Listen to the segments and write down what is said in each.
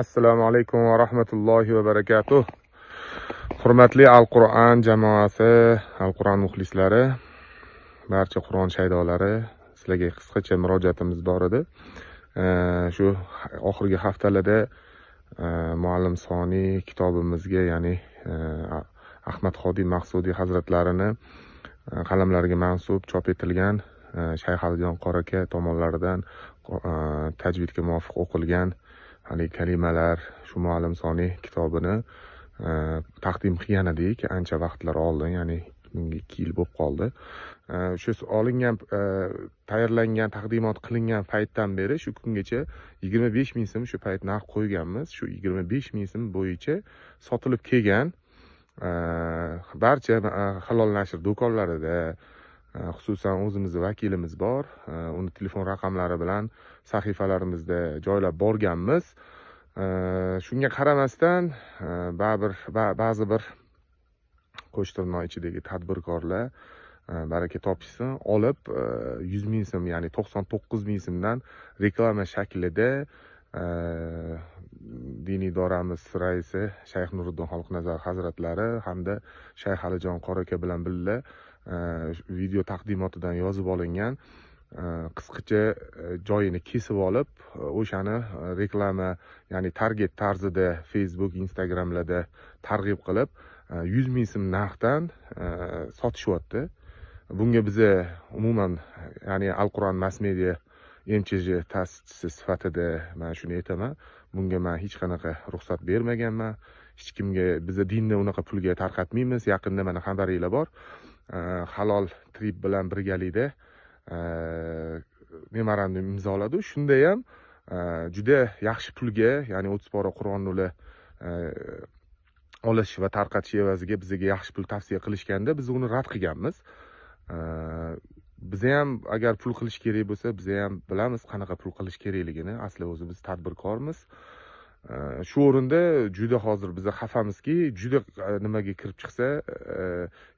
assalomu alaykum va rahmatullohi va barakatuh hurmatli al qur'an jamoasi al qur'an muxlislari barcha qur'on shaydolari sizlarga qisqacha murojaatimiz bor edi shu oxirgi haftalarda e, muallim soniy kitobimizga ya'ni e, ahmad hodiy maqsudiy hazratlarini e, qalamlariga mansub chop etilgan shayx alijon qori aka tomonlaridan tajvidga muvofiq o'qilgan haligi kalimalar shu muallim soniy kitobini e, taqdim qilgan edik ancha vaqtlar oldin ya'ni bunga ikki yil bo'lib qoldi o'sha e, olingan e, tayyorlangan taqdimot qilingan paytdan beri shu kungacha yigirma besh ming so'm shu payt narx qo'yganmiz shu yigirma besh ming so'm bo'yicha sotilib kelgan barcha halol nashr do'konlarida Э, xususan o'zimizni vakilimiz bor э, uni telefon raqamlari bilan sahifalarimizda joylab borganmiz э, shunga qaramasdan baribir ba'zi bir qo'sh tirnoq ichidagi tadbirkorlar e, baraka topishsin olib e, yuz ming so'm ya'ni to'qson to'qqiz ming so'mdan reklama shaklida e, diniy idoramiz raisi shayx nuriddin xoliqnazar hazratlari hamda shayx alijon qori aka bilan birga video э, taqdimotidan yozib olingan э, qisqacha э, joyini kesib olib o'shani reklama ya'ni target tarzida facebook instagramlarda targ'ib qilib yuz ming so'm narxdan sotishyapti bunga biza umuman ya'ni al qur'on mass media mchj ta'sischisi sifatida man shuni aytaman bunga man hech qanaqa ruxsat bermaganman hech kimga biza dinni unaqa pulga tarqatmaymiz yaqinda mana xabaringlar bor Э, halol trip bilan birgalikda э, memorandum imzoladi shunda ham э, juda yaxshi pulga ya'ni o'ttiz pora qur'on nuli olish va tarqatish evaziga bizga yaxshi pul tavsiya qilishganda biz uni rad qilganmiz biza ham agar pul qilish kerak bo'lsa biza ham bilamiz qanaqa pul qilish kerakligini asli biz tadbirkormiz Э, shu o'rinda juda hozir biza xafamizki juda e, nimaga kirib chiqsa e,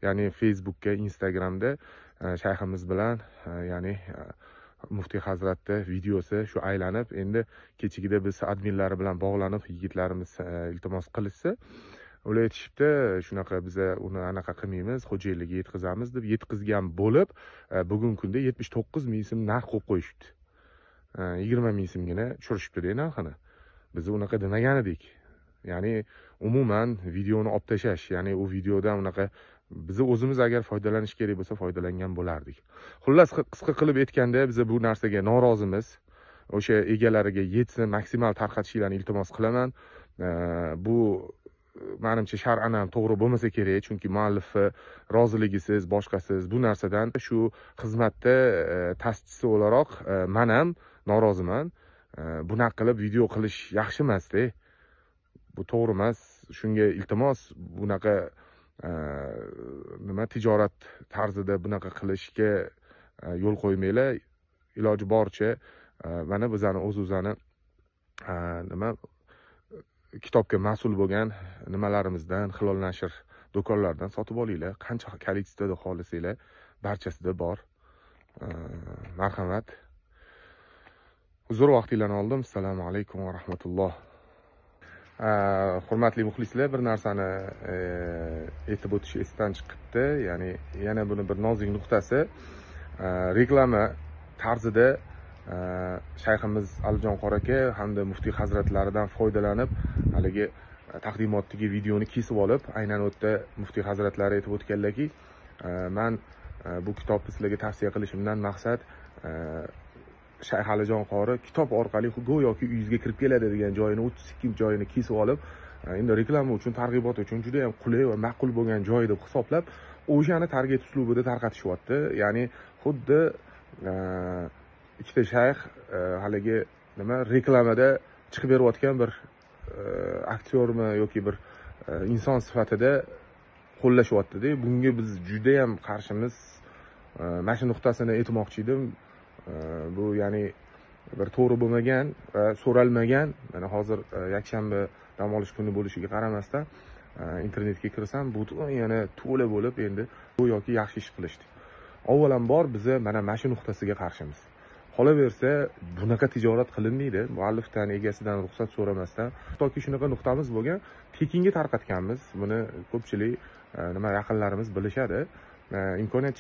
ya'ni facebookka instagramda e, shayximiz bilan ya'ni muftiy hazratni videosi shu aylanib endi kechagida biz adminlari bilan bog'lanib yigitlarimiz iltimos qilishsa ular aytishibdi shunaqa biza uni anaqa qilmaymiz xo'jayinlarga yetkazamiz deb yetkazgan bo'lib bugungi kunda yetmish to'qqiz ming so'm narx qo'yib qo'yishibdi yigirma ming so'mgina tushirishibdida narxini biz unaqa demagan edik ya'ni umuman videoni olib tashlash ya'ni u videodan unaqa biz o'zimiz agar foydalanish kerak bo'lsa foydalangan bo'lardik xullas qisqa qilib aytganda biz bu narsaga norozimiz o'sha egalariga yetsin maksimal tarqatishinglarni iltimos qilaman bu manimcha shar'an ham to'g'ri bo'lmasa kerak chunki muallifi roziligisiz boshqasiz bu narsadan shu xizmatda e, tasdiqchisi o'laroq e, man ham noroziman bunaqa qilib video qilish yaxshi emasda bu to'g'ri emas shunga iltimos bunaqa e, nima tijorat tarzida bunaqa qilishga e, yo'l qo'ymanglar iloji boricha e, mana bizani o'z o'zani nima kitobga mas'ul bo'lgan nimalarimizdan hilol nashr do'konlaridan sotib olinglar qancha kollektivda xohlasanglar barchasida bor marhamat uzr vaqtinglarni oldim assalomu alaykum va rahmatulloh hurmatli muxlislar bir narsani e, aytib o'tish esdan chiqibdi ya'ni yana buni bir nozik nuqtasi reklama tarzida shayximiz alijon qora aka hamda muftiy hazratlaridan foydalanib haligi taqdimotdagi videoni kesib olib aynan u yerda muftiy hazratlari aytib o'tganlarki man bu kitobni sizlarga tavsiya qilishimdan maqsad shayx alijon qori kitob orqali go'yoki uyingizga kirib keladi degan joyini o'ttiz ikki joyini kesib olib e, endi reklama uchun targ'ibot uchun juda yam qulay va ma'qul bo'lgan joy deb hisoblab o'shani target uslubida tarqatishyapti ya'ni xuddi e, ikkita shayx e, haligi nima reklamada chiqib berayotgan bir aktyormi yoki bir inson sifatida qo'llashyaptida bunga biz judayam qarshimiz mana shu nuqtasini aytmoqchi edim bu ya'ni bir to'g'ri bo'lmagan va so'ralmagan mana hozir e, yakshanba dam olish kuni bo'lishiga qaramasdan e, internetga kirsam butun yana to'la bo'lib endi bu yoki yaxshi ish qilishdi avvalambor biza mana mana shu nuqtasiga qarshimiz qolaversa bunaqa tijorat qilinmaydi muallifdan egasidan ruxsat so'ramasdan toki shunaqa nuqtamiz bo'lgan tekinga tarqatganmiz buni ko'pchilik e, nima yaqinlarimiz bilishadi imkoniyat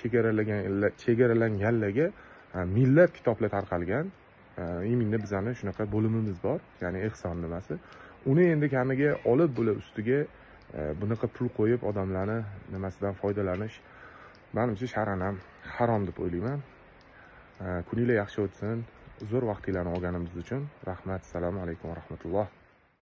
chegaralanganlarga minglab kitoblar tarqalgan imingda bizani shunaqa bo'limimiz bor ya'ni ehson nimasi uni endi kamiga olib bular ustiga e, bunaqa pul qo'yib odamlarni nimasidan foydalanish manimcha sharanam harom deb o'ylayman kuninglar yaxshi o'tsin uzr vaqtinglarni olganimiz uchun rahmat assalomu alaykum va rahmatulloh